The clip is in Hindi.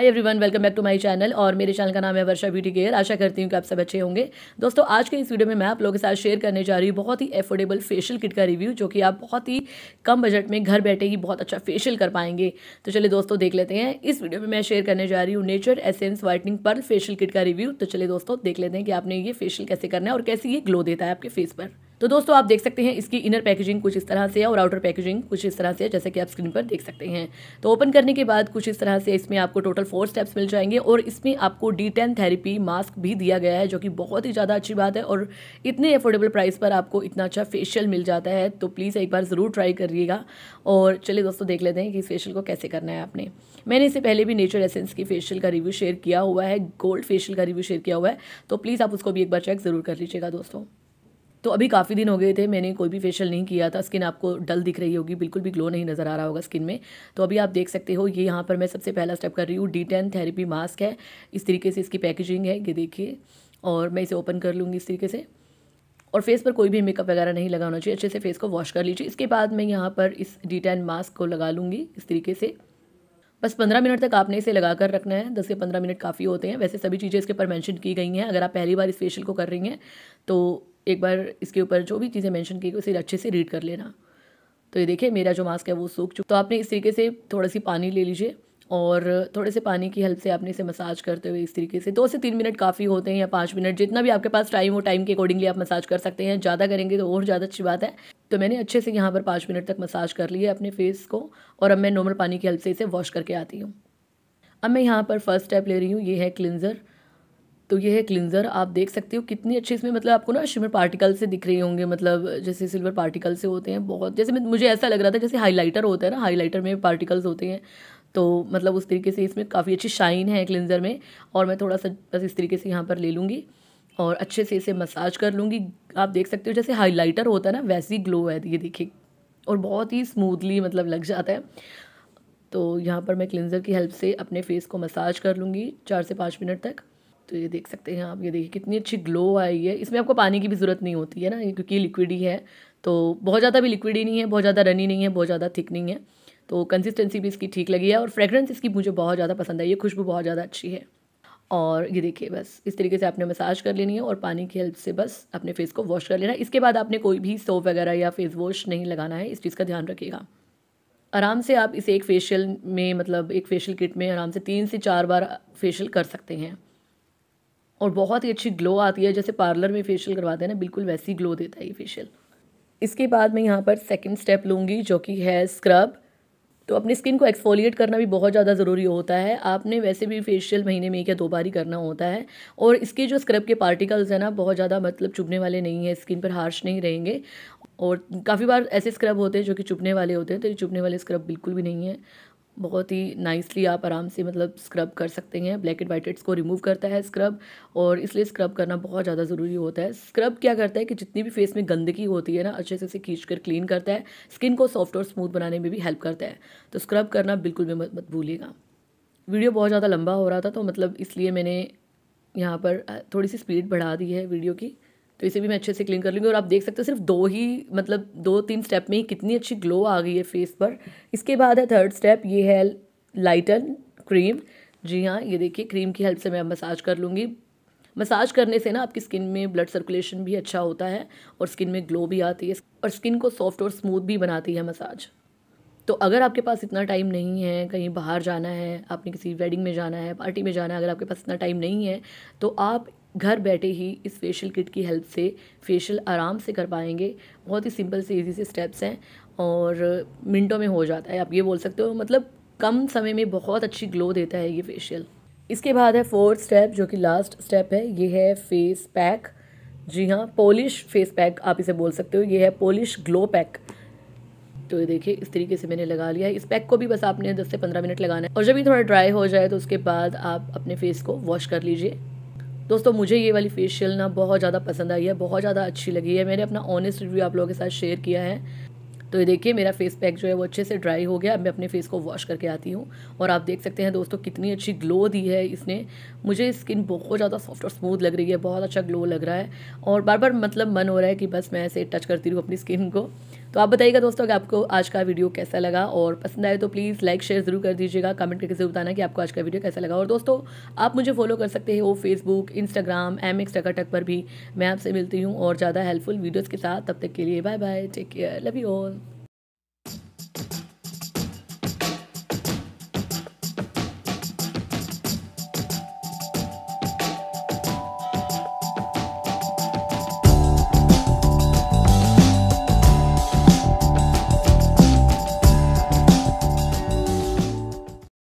hi everyone welcome back to my channel और मेरे चैनल का नाम है वर्षा ब्यूटी केयर आशा करती हूँ कि आप सब अच्छे होंगे दोस्तों आज के इस वीडियो में मैं आप लोगों के साथ शेयर करने जा रही हूँ बहुत ही एफोर्डेबल फेशियल किट का रिव्यू जो कि आप बहुत ही कम बजट में घर बैठे ही बहुत अच्छा फेशियल कर पाएंगे तो चलिए दोस्तों देख लेते हैं इस वीडियो में मैं शेयर करने जा रही हूँ Nature Essence whitening pearl facial kit का रिव्यू तो चलिए दोस्तों देख लेते हैं कि आपने ये फेशियल कैसे करना है और कैसे ये ग्लो देता है आपके फेस पर तो दोस्तों आप देख सकते हैं इसकी इनर पैकेजिंग कुछ इस तरह से है और आउटर पैकेजिंग कुछ इस तरह से है जैसे कि आप स्क्रीन पर देख सकते हैं तो ओपन करने के बाद कुछ इस तरह से इसमें आपको टोटल फोर स्टेप्स मिल जाएंगे और इसमें आपको डी टेन थेरेपी मास्क भी दिया गया है जो कि बहुत ही ज़्यादा अच्छी बात है और इतने अफोर्डेबल प्राइस पर आपको इतना अच्छा फेशियल मिल जाता है तो प्लीज़ एक बार ज़रूर ट्राई करिएगा और चलिए दोस्तों देख लेते हैं कि इस फेशियल को कैसे करना है आपने मैंने इससे पहले भी नेचर एसेंस की फेशियल का रिव्यू शेयर किया हुआ है गोल्ड फेशियल का रिव्यू शेयर किया हुआ है तो प्लीज़ आप उसको भी एक बार चेक ज़रूर कर लीजिएगा दोस्तों तो अभी काफ़ी दिन हो गए थे मैंने कोई भी फेशियल नहीं किया था स्किन आपको डल दिख रही होगी बिल्कुल भी ग्लो नहीं नज़र आ रहा होगा स्किन में तो अभी आप देख सकते हो ये यहाँ पर मैं सबसे पहला स्टेप कर रही हूँ डी टेन थेरेपी मास्क है इस तरीके से इसकी पैकेजिंग है ये देखिए और मैं इसे ओपन कर लूँगी इस तरीके से और फेस पर कोई भी मेकअप वगैरह नहीं लगाना चाहिए अच्छे से फेस को वॉश कर लीजिए इसके बाद मैं यहाँ पर इस डी टेन मास्क को लगा लूँगी इस तरीके से बस पंद्रह मिनट तक आपने इसे लगा कर रखना है दस से पंद्रह मिनट काफ़ी होते हैं वैसे सभी चीज़ें इसके ऊपर मेंशन की गई हैं अगर आप पहली बार इस फेशियल को कर रही हैं तो एक बार इसके ऊपर जो भी चीज़ें मेंशन की उसे अच्छे से रीड कर लेना तो ये देखिए मेरा जो मास्क है वो सूख चुका तो आपने इस तरीके से थोड़ी सी पानी ले लीजिए और थोड़े से पानी की हेल्प से आपने इसे मसाज करते हुए इस तरीके से दो से तीन मिनट काफ़ी होते हैं या पाँच मिनट जितना भी आपके पास टाइम हो टाइम के अकॉर्डिंगली आप मसाज कर सकते हैं ज़्यादा करेंगे तो और ज़्यादा अच्छी बात है तो मैंने अच्छे से यहाँ पर पाँच मिनट तक मसाज कर लिया अपने फेस को और अब मैं नॉर्मल पानी की हेल्प से इसे वॉश करके आती हूँ अब मैं यहाँ पर फर्स्ट स्टेप ले रही हूँ ये है क्लिनज़र तो ये है क्लिनज़र आप देख सकते हो कितनी अच्छी इसमें मतलब आपको ना शिमर पार्टिकल से दिख रहे होंगे मतलब जैसे सिल्वर पार्टिकल से होते हैं बहुत जैसे मुझे ऐसा लग रहा था जैसे हाईलाइटर होता है ना हाईलाइटर में पार्टिकल्स होते हैं तो मतलब उस तरीके से इसमें काफ़ी अच्छी शाइन है क्लिनज़र में और मैं थोड़ा सा बस इस तरीके से यहाँ पर ले लूँगी और अच्छे से इसे मसाज कर लूँगी आप देख सकते हो जैसे हाईलाइटर होता है ना वैसी ग्लो है ये देखिए और बहुत ही स्मूथली मतलब लग जाता है तो यहाँ पर मैं क्लिनज़र की हेल्प से अपने फेस को मसाज कर लूँगी चार से पाँच मिनट तक तो ये देख सकते हैं आप ये देखिए कितनी अच्छी ग्लो आई है इसमें आपको पानी की भी ज़रूरत नहीं होती है ना क्योंकि लिक्विड ही है तो बहुत ज़्यादा भी लिक्विड ही नहीं है बहुत ज़्यादा रनी नहीं है बहुत ज़्यादा थिक नहीं है तो कंसिस्टेंसी भी इसकी ठीक लगी है और फ्रेग्रेंस इसकी मुझे बहुत ज़्यादा पसंद है ये खुशबू बहुत ज़्यादा अच्छी है और ये देखिए बस इस तरीके से आपने मसाज कर लेनी है और पानी की हेल्प से बस अपने फेस को वॉश कर लेना है इसके बाद आपने कोई भी सोप वगैरह या फेस वॉश नहीं लगाना है इस चीज़ का ध्यान रखिएगा आराम से आप इसे एक फेशियल में मतलब एक फेशियल किट में आराम से तीन से चार बार फेशियल कर सकते हैं और बहुत ही अच्छी ग्लो आती है जैसे पार्लर में फेशियल करवाते हैं ना बिल्कुल वैसी ग्लो देता है ये फेशियल इसके बाद मैं यहाँ पर सेकेंड स्टेप लूँगी जो कि है स्क्रब तो अपनी स्किन को एक्सफोलिएट करना भी बहुत ज़्यादा ज़रूरी होता है आपने वैसे भी फेशियल महीने में एक या दो बार ही करना होता है और इसके जो स्क्रब के पार्टिकल्स हैं ना बहुत ज़्यादा मतलब चुभने वाले नहीं है स्किन पर हार्श नहीं रहेंगे और काफ़ी बार ऐसे स्क्रब होते हैं जो कि चुभने वाले होते हैं तो ये चुभने वाले स्क्रब बिल्कुल भी नहीं है बहुत ही नाइसली आप आराम से मतलब स्क्रब कर सकते हैं ब्लैक एंड वाइट को रिमूव करता है स्क्रब और इसलिए स्क्रब करना बहुत ज़्यादा ज़रूरी होता है स्क्रब क्या करता है कि जितनी भी फेस में गंदगी होती है ना अच्छे से उसे खींच कर क्लीन करता है स्किन को सॉफ्ट और स्मूथ बनाने में भी हेल्प करता है तो स्क्रब करना बिल्कुल भी मत मत भूलिएगा वीडियो बहुत ज़्यादा लंबा हो रहा था तो मतलब इसलिए मैंने यहाँ पर थोड़ी सी स्पीड बढ़ा दी है वीडियो की तो इसे भी मैं अच्छे से क्लीन कर लूँगी और आप देख सकते हो सिर्फ दो ही मतलब दो तीन स्टेप में ही कितनी अच्छी ग्लो आ गई है फेस पर इसके बाद है थर्ड स्टेप ये है लाइटन क्रीम जी हाँ ये देखिए क्रीम की हेल्प से मैं मसाज कर लूँगी मसाज करने से ना आपकी स्किन में ब्लड सर्कुलेशन भी अच्छा होता है और स्किन में ग्लो भी आती है और स्किन को सॉफ्ट और स्मूथ भी बनाती है मसाज तो अगर आपके पास इतना टाइम नहीं है कहीं बाहर जाना है आपने किसी वेडिंग में जाना है पार्टी में जाना है अगर आपके पास इतना टाइम नहीं है तो आप घर बैठे ही इस फेशियल किट की हेल्प से फेशियल आराम से कर पाएंगे बहुत ही सिंपल से इजी से स्टेप्स हैं और मिनटों में हो जाता है आप ये बोल सकते हो मतलब कम समय में बहुत अच्छी ग्लो देता है ये फेशियल इसके बाद है फोर्थ स्टेप जो कि लास्ट स्टेप है ये है फेस पैक जी हाँ पोलिश फेस पैक आप इसे बोल सकते हो ये है पोलिश ग्लो पैक तो ये देखिए इस तरीके से मैंने लगा लिया है इस पैक को भी बस आपने 10 से 15 मिनट लगाना है और जब ये थोड़ा ड्राई हो जाए तो उसके बाद आप अपने फेस को वॉश कर लीजिए दोस्तों मुझे ये वाली फेशियल ना बहुत ज़्यादा पसंद आई है बहुत ज़्यादा अच्छी लगी है मैंने अपना ऑनेस्ट रिव्यू आप लोगों के साथ शेयर किया है तो ये देखिए मेरा फेस पैक जो है वो अच्छे से ड्राई हो गया अब मैं अपने फेस को वॉश करके आती हूँ और आप देख सकते हैं दोस्तों कितनी अच्छी ग्लो दी है इसने मुझे स्किन बहुत ज़्यादा सॉफ्ट और स्मूथ लग रही है बहुत अच्छा ग्लो लग रहा है और बार बार मतलब मन हो रहा है कि बस मैं ऐसे टच करती रहूँ अपनी स्किन को तो आप बताइएगा दोस्तों कि आपको आज का वीडियो कैसा लगा और पसंद आए तो प्लीज़ लाइक शेयर ज़रूर कर दीजिएगा कमेंट करके जरूर बताना कि आपको आज का वीडियो कैसा लगा और दोस्तों आप मुझे फॉलो कर सकते हो Facebook Instagram M X Takatak पर भी मैं आपसे मिलती हूँ और ज़्यादा हेल्पफुल वीडियोज़ के साथ तब तक के लिए bye bye take care love you all